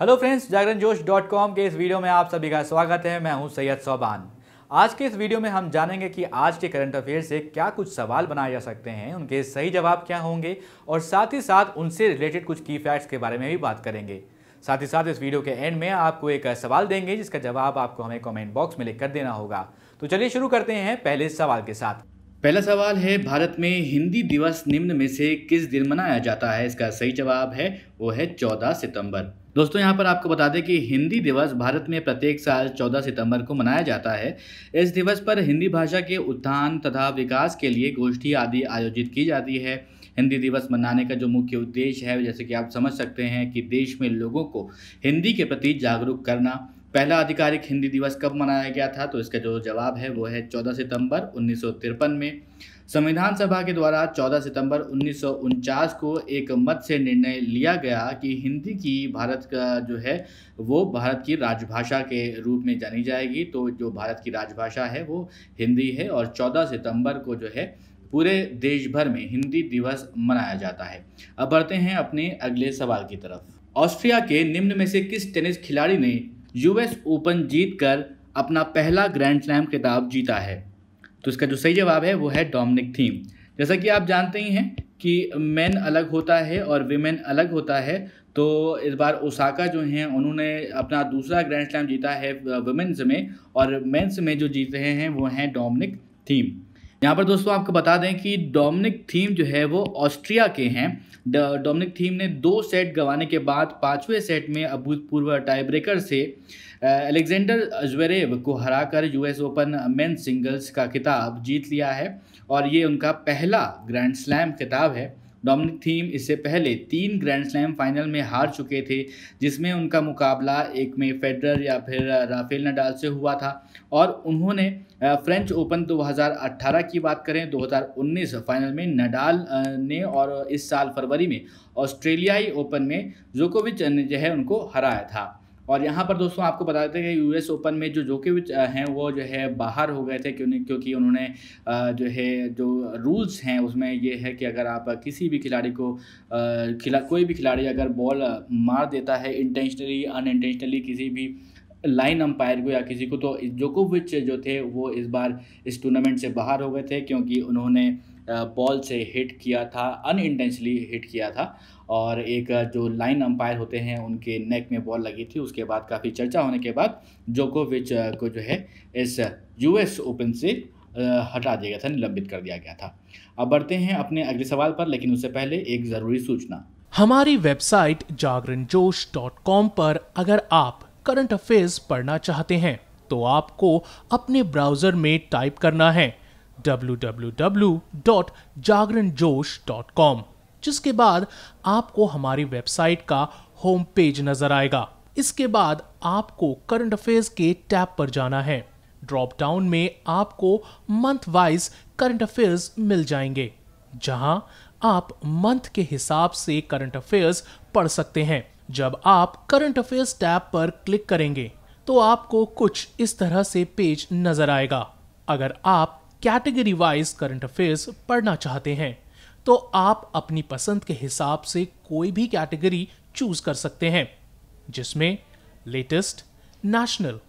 hello friends जागरण जोश dot com के इस वीडियो में आप सभी का स्वागत है मैं हूं सैयद सोबान आज के इस वीडियो में हम जानेंगे कि आज के करंट अफेयर से क्या कुछ सवाल बनाए जा सकते हैं उनके सही जवाब क्या होंगे और साथ ही साथ उनसे रिलेटेड कुछ की फैक्ट्स के बारे में भी बात करेंगे साथ ही साथ इस वीडियो के एंड में आपको एक सवाल देंगे जिसका जवाब आपको हमें कॉमेंट बॉक्स में लिख कर देना होगा तो चलिए शुरू करते हैं पहले सवाल के साथ पहला सवाल है भारत में हिंदी दिवस निम्न में से किस दिन मनाया जाता है इसका सही जवाब है वो है चौदह सितंबर दोस्तों यहाँ पर आपको बता दें कि हिंदी दिवस भारत में प्रत्येक साल 14 सितंबर को मनाया जाता है इस दिवस पर हिंदी भाषा के उत्थान तथा विकास के लिए गोष्ठी आदि आयोजित की जाती है हिंदी दिवस मनाने का जो मुख्य उद्देश्य है जैसे कि आप समझ सकते हैं कि देश में लोगों को हिंदी के प्रति जागरूक करना पहला आधिकारिक हिंदी दिवस कब मनाया गया था तो इसका जो जवाब है वो है 14 सितंबर उन्नीस में संविधान सभा के द्वारा 14 सितंबर उन्नीस को एक मत से निर्णय लिया गया कि हिंदी की भारत का जो है वो भारत की राजभाषा के रूप में जानी जाएगी तो जो भारत की राजभाषा है वो हिंदी है और 14 सितंबर को जो है पूरे देश भर में हिंदी दिवस मनाया जाता है अब बढ़ते हैं अपने अगले सवाल की तरफ ऑस्ट्रिया के निम्न में से किस टेनिस खिलाड़ी ने यूएस ओपन जीतकर अपना पहला ग्रैंड स्लैम खिताब जीता है तो इसका जो सही जवाब है वो है डोमिनिक थीम जैसा कि आप जानते ही हैं कि मेन अलग होता है और वीमेन अलग होता है तो इस बार ओसाका जो हैं उन्होंने अपना दूसरा ग्रैंड स्लैम जीता है वुमेन्स में और मेंस में जो जीत रहे हैं वो हैं डोमिनिक थीम यहाँ पर दोस्तों आपको बता दें कि डोमिनिक थीम जो है वो ऑस्ट्रिया के हैं डोमिनिक थीम ने दो सेट गंवाने के बाद पाँचवें सेट में अभूतपूर्व टाई ब्रेकर से अलेक्जेंडर अजवेरेव को हराकर यूएस ओपन मेन सिंगल्स का खिताब जीत लिया है और ये उनका पहला ग्रैंड स्लैम खिताब है डोमिनिक थीम इससे पहले तीन ग्रैंड स्लैम फाइनल में हार चुके थे जिसमें उनका मुकाबला एक में फेडरर या फिर राफेल नडाल से हुआ था और उन्होंने फ्रेंच ओपन 2018 की बात करें 2019 फाइनल में नडाल ने और इस साल फरवरी में ऑस्ट्रेलियाई ओपन में जोकोविच ने जो है उनको हराया था और यहाँ पर दोस्तों आपको बता देते हैं कि यूएस ओपन में जो जोकोविच हैं वो जो है बाहर हो गए थे क्योंकि उन्होंने जो है जो रूल्स हैं उसमें ये है कि अगर आप किसी भी खिलाड़ी को खिला कोई भी खिलाड़ी अगर बॉल मार देता है इंटेंशनली अनइंटेंशनली किसी भी लाइन अंपायर को या किसी को तो जोकोविच जो थे वो इस बार इस टूर्नामेंट से बाहर हो गए थे क्योंकि उन्होंने बॉल से हिट किया था अनइंटेंशली हिट किया था और एक जो लाइन अंपायर होते हैं उनके नेक में बॉल लगी थी उसके बाद काफ़ी चर्चा होने के बाद जोकोविच को जो है इस यूएस ओपन से हटा दिया गया था निलंबित कर दिया गया था अब बढ़ते हैं अपने अगले सवाल पर लेकिन उससे पहले एक ज़रूरी सूचना हमारी वेबसाइट जागरण जोश डॉट कॉम पर अगर आप करंट अफेयर्स पढ़ना चाहते हैं तो आपको अपने ब्राउजर में टाइप करना है www.jagranjosh.com जिसके बाद आपको हमारी वेबसाइट का होम पेज नजर आएगा इसके बाद आपको करंट अफेयर्स के टैब पर जाना है ड्रॉप डाउन में आपको मंथ वाइज करंट अफेयर्स मिल जाएंगे जहां आप मंथ के हिसाब से करंट अफेयर्स पढ़ सकते हैं जब आप करंट अफेयर्स टैब पर क्लिक करेंगे तो आपको कुछ इस तरह से पेज नजर आएगा अगर आप कैटेगरी वाइज करंट अफेयर्स पढ़ना चाहते हैं तो आप अपनी पसंद के हिसाब से कोई भी कैटेगरी चूज कर सकते हैं जिसमें latest national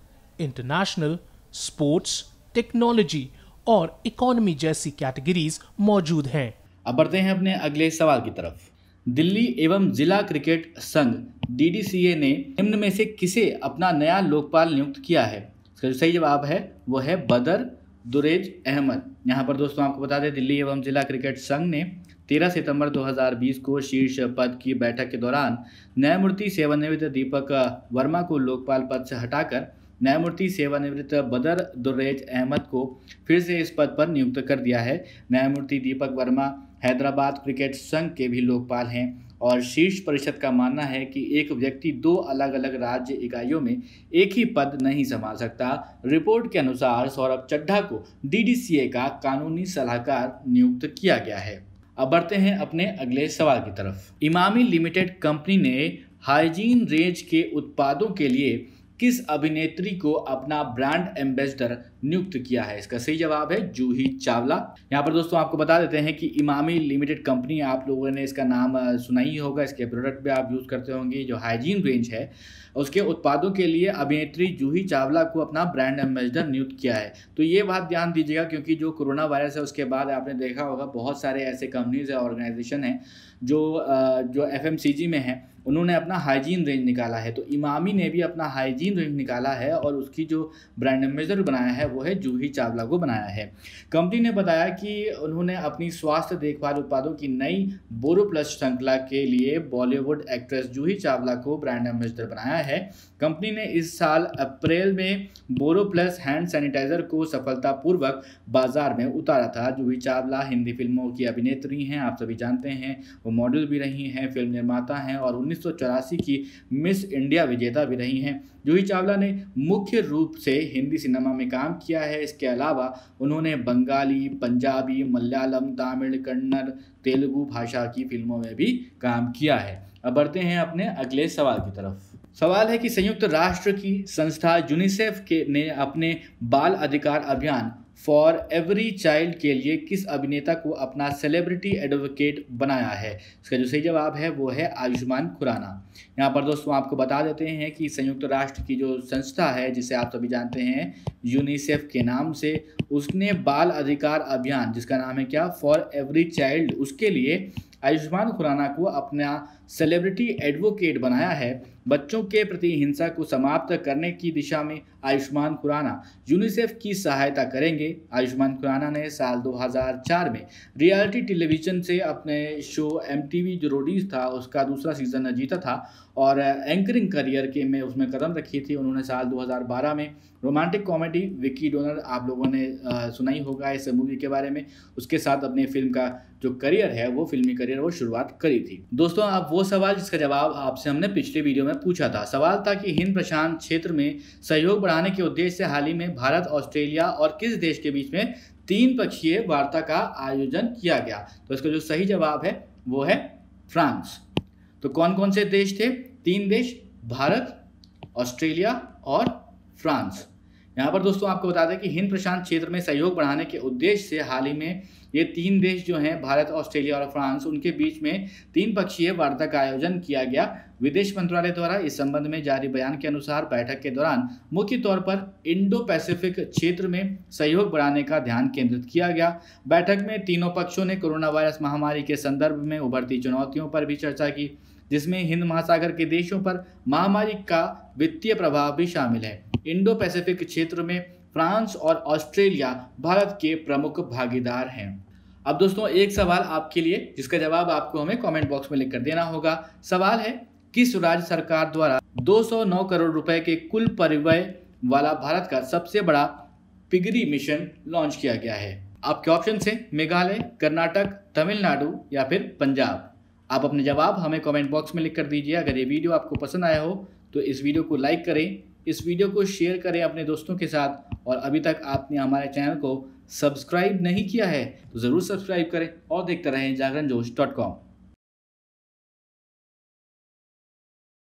international sports technology और इकोनॉमी जैसी कैटेगरीज मौजूद हैं अब बढ़ते हैं अपने अगले सवाल की तरफ दिल्ली एवं जिला क्रिकेट संघ डीडीसीए ने निम्न में से किसे अपना नया लोकपाल नियुक्त किया है इसका जो तो सही जवाब है वो है बदर दुरेज अहमद यहाँ पर दोस्तों आपको बता दें दिल्ली एवं जिला क्रिकेट संघ ने 13 सितंबर 2020 को शीर्ष पद की बैठक के दौरान न्यायमूर्ति सेवानिवृत्त दीपक वर्मा को लोकपाल पद से हटाकर न्यायमूर्ति सेवानिवृत्त बदर दुर्रेज अहमद को फिर से इस पद पर नियुक्त कर दिया है न्यायमूर्ति दीपक वर्मा हैदराबाद क्रिकेट संघ के भी लोकपाल हैं और शीर्ष परिषद का मानना है कि एक व्यक्ति दो अलग अलग राज्य इकाइयों में एक ही पद नहीं संभाल सकता रिपोर्ट के अनुसार सौरभ चड्ढा को डीडीसीए का कानूनी सलाहकार नियुक्त किया गया है अब बढ़ते हैं अपने अगले सवाल की तरफ इमामी लिमिटेड कंपनी ने हाइजीन रेंज के उत्पादों के लिए किस अभिनेत्री को अपना ब्रांड एम्बेसडर नियुक्त किया है इसका सही जवाब है जूही चावला यहाँ पर दोस्तों आपको बता देते हैं कि इमामी लिमिटेड कंपनी आप लोगों ने इसका नाम सुना ही होगा इसके प्रोडक्ट भी आप यूज़ करते होंगे जो हाइजीन रेंज है उसके उत्पादों के लिए अभिनेत्री जूही चावला को अपना ब्रांड एम्बेसडर नियुक्त किया है तो ये बात ध्यान दीजिएगा क्योंकि जो कोरोना वायरस है उसके बाद आपने देखा होगा बहुत सारे ऐसे कंपनीज है ऑर्गेनाइजेशन हैं जो जो एफ में है उन्होंने अपना हाइजीन रेंज निकाला है तो इमामी ने भी अपना हाइजीन रेंज निकाला है और उसकी जो ब्रांड एम्बेसडर बनाया है वो है जूही चावला को बनाया है कंपनी ने बताया कि उन्होंने अपनी स्वास्थ्य देखभाल उत्पादों की नई बोरो प्लस श्रृंखला के लिए बॉलीवुड एक्ट्रेस जूही चावला को ब्रांड एम्बेसडर बनाया है कंपनी ने इस साल अप्रैल में बोरो प्लस हैंड सैनिटाइजर को सफलतापूर्वक बाजार में उतारा था जूही चावला हिंदी फिल्मों की अभिनेत्री हैं आप सभी जानते हैं वो मॉडल भी रही हैं फिल्म निर्माता हैं और उन्नीस की मिस इंडिया विजेता भी रही हैं जूही चावला ने मुख्य रूप से हिंदी सिनेमा में काम किया है इसके अलावा उन्होंने बंगाली पंजाबी मलयालम तमिल कन्नड़ तेलुगु भाषा की फिल्मों में भी काम किया है अब बढ़ते हैं अपने अगले सवाल की तरफ सवाल है कि संयुक्त राष्ट्र की संस्था यूनिसेफ के ने अपने बाल अधिकार अभियान फॉर एवरी चाइल्ड के लिए किस अभिनेता को अपना सेलिब्रिटी एडवोकेट बनाया है इसका जो सही जवाब है वो है आयुष्मान खुराना यहाँ पर दोस्तों आपको बता देते हैं कि संयुक्त राष्ट्र की जो संस्था है जिसे आप सभी जानते हैं यूनिसेफ के नाम से उसने बाल अधिकार अभियान जिसका नाम है क्या फॉर एवरी चाइल्ड उसके लिए आयुष्मान खुराना को अपना सेलिब्रिटी एडवोकेट बनाया है बच्चों के प्रति हिंसा को समाप्त करने की दिशा में आयुष्मान खुराना यूनिसेफ की सहायता करेंगे आयुष्मान खुराना ने साल 2004 में रियलिटी टेलीविज़न से अपने शो एम जो रोडीज था उसका दूसरा सीज़न जीता था और एंकरिंग करियर के में उसमें कदम रखी थी उन्होंने साल 2012 में रोमांटिक कॉमेडी विकी डोनर आप लोगों ने सुना ही होगा इस मूवी के बारे में उसके साथ अपने फिल्म का जो करियर है वो फिल्मी करियर वो शुरुआत करी थी दोस्तों आप वो सवाल जिसका जवाब आपसे हमने पिछले वीडियो में पूछा था सवाल था कि हिंद प्रशांत क्षेत्र में सहयोग बढ़ाने के उद्देश्य से हाल ही में भारत ऑस्ट्रेलिया और किस देश के बीच में तीन पक्षीय वार्ता का आयोजन किया गया तो इसका जो सही जवाब है वो है फ्रांस तो कौन कौन से देश थे तीन देश भारत ऑस्ट्रेलिया और फ्रांस यहाँ पर दोस्तों आपको बता दें कि हिंद प्रशांत क्षेत्र में सहयोग बढ़ाने के उद्देश्य से हाल ही में ये तीन देश जो हैं भारत ऑस्ट्रेलिया और फ्रांस उनके बीच में तीन पक्षीय वार्ता का आयोजन किया गया विदेश मंत्रालय द्वारा इस संबंध में जारी बयान के अनुसार बैठक के दौरान मुख्य तौर पर इंडो पैसिफिक क्षेत्र में सहयोग बढ़ाने का ध्यान केंद्रित किया गया बैठक में तीनों पक्षों ने कोरोना वायरस महामारी के संदर्भ में उभरती चुनौतियों पर भी चर्चा की जिसमें हिंद महासागर के देशों पर महामारी का वित्तीय प्रभाव भी शामिल है इंडो पैसिफिक क्षेत्र में फ्रांस और ऑस्ट्रेलिया भारत के प्रमुख भागीदार हैं अब दोस्तों एक सवाल आपके लिए जिसका जवाब आपको हमें कमेंट बॉक्स में लिख कर देना होगा सवाल है किस राज्य सरकार द्वारा 209 करोड़ रुपए के कुल परिवय वाला भारत का सबसे बड़ा पिगरी मिशन लॉन्च किया गया है आपके ऑप्शन है मेघालय कर्नाटक तमिलनाडु या फिर पंजाब आप अपने जवाब हमें कमेंट बॉक्स में लिख कर दीजिए अगर ये वीडियो आपको पसंद आया हो तो इस वीडियो को लाइक करें इस वीडियो को शेयर करें अपने दोस्तों के साथ और अभी तक आपने हमारे चैनल को सब्सक्राइब नहीं किया है तो ज़रूर सब्सक्राइब करें और देखते रहें जागरण जोश डॉट कॉम